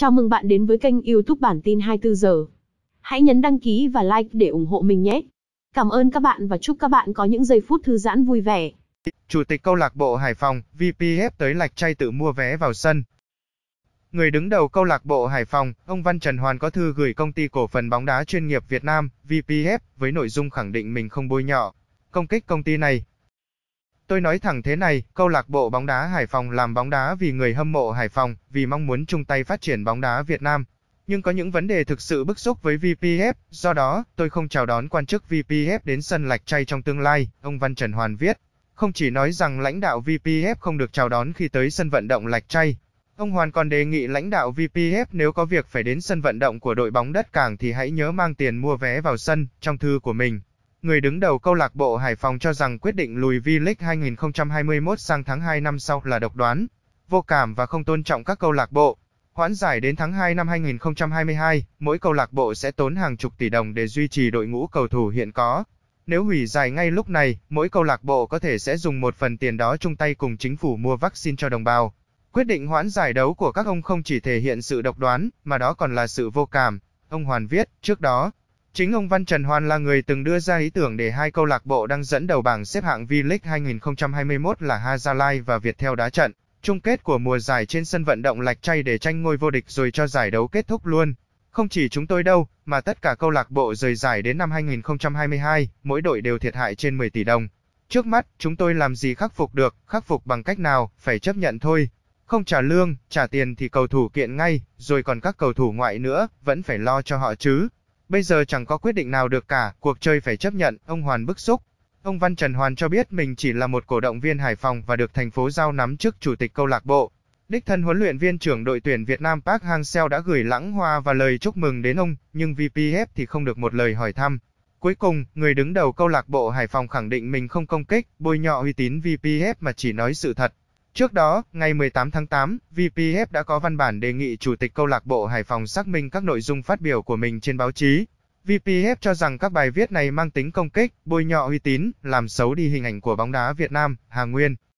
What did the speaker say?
Chào mừng bạn đến với kênh YouTube bản tin 24 giờ. Hãy nhấn đăng ký và like để ủng hộ mình nhé. Cảm ơn các bạn và chúc các bạn có những giây phút thư giãn vui vẻ. Chủ tịch câu lạc bộ Hải Phòng, VPF tới Lạch Tray tự mua vé vào sân. Người đứng đầu câu lạc bộ Hải Phòng, ông Văn Trần Hoàn có thư gửi công ty cổ phần bóng đá chuyên nghiệp Việt Nam, VPF, với nội dung khẳng định mình không bôi nhọ, công kích công ty này Tôi nói thẳng thế này, câu lạc bộ bóng đá Hải Phòng làm bóng đá vì người hâm mộ Hải Phòng, vì mong muốn chung tay phát triển bóng đá Việt Nam. Nhưng có những vấn đề thực sự bức xúc với VPF, do đó, tôi không chào đón quan chức VPF đến sân lạch chay trong tương lai, ông Văn Trần Hoàn viết. Không chỉ nói rằng lãnh đạo VPF không được chào đón khi tới sân vận động lạch chay, ông Hoàn còn đề nghị lãnh đạo VPF nếu có việc phải đến sân vận động của đội bóng đất cảng thì hãy nhớ mang tiền mua vé vào sân, trong thư của mình. Người đứng đầu câu lạc bộ Hải Phòng cho rằng quyết định lùi V-League 2021 sang tháng 2 năm sau là độc đoán, vô cảm và không tôn trọng các câu lạc bộ. Hoãn giải đến tháng 2 năm 2022, mỗi câu lạc bộ sẽ tốn hàng chục tỷ đồng để duy trì đội ngũ cầu thủ hiện có. Nếu hủy giải ngay lúc này, mỗi câu lạc bộ có thể sẽ dùng một phần tiền đó chung tay cùng chính phủ mua vaccine cho đồng bào. Quyết định hoãn giải đấu của các ông không chỉ thể hiện sự độc đoán, mà đó còn là sự vô cảm. Ông Hoàn viết, trước đó, Chính ông Văn Trần Hoan là người từng đưa ra ý tưởng để hai câu lạc bộ đang dẫn đầu bảng xếp hạng V-League 2021 là Lai và Viettel đá trận, chung kết của mùa giải trên sân vận động lạch chay để tranh ngôi vô địch rồi cho giải đấu kết thúc luôn. Không chỉ chúng tôi đâu, mà tất cả câu lạc bộ rời giải đến năm 2022, mỗi đội đều thiệt hại trên 10 tỷ đồng. Trước mắt, chúng tôi làm gì khắc phục được, khắc phục bằng cách nào, phải chấp nhận thôi. Không trả lương, trả tiền thì cầu thủ kiện ngay, rồi còn các cầu thủ ngoại nữa, vẫn phải lo cho họ chứ. Bây giờ chẳng có quyết định nào được cả, cuộc chơi phải chấp nhận, ông Hoàn bức xúc. Ông Văn Trần Hoàn cho biết mình chỉ là một cổ động viên Hải Phòng và được thành phố giao nắm chức chủ tịch câu lạc bộ. Đích thân huấn luyện viên trưởng đội tuyển Việt Nam Park Hang-seo đã gửi lãng hoa và lời chúc mừng đến ông, nhưng VPF thì không được một lời hỏi thăm. Cuối cùng, người đứng đầu câu lạc bộ Hải Phòng khẳng định mình không công kích, bôi nhọ uy tín VPF mà chỉ nói sự thật. Trước đó, ngày 18 tháng 8, VPF đã có văn bản đề nghị Chủ tịch câu lạc bộ Hải Phòng xác minh các nội dung phát biểu của mình trên báo chí. VPF cho rằng các bài viết này mang tính công kích, bôi nhọ uy tín, làm xấu đi hình ảnh của bóng đá Việt Nam, Hà Nguyên.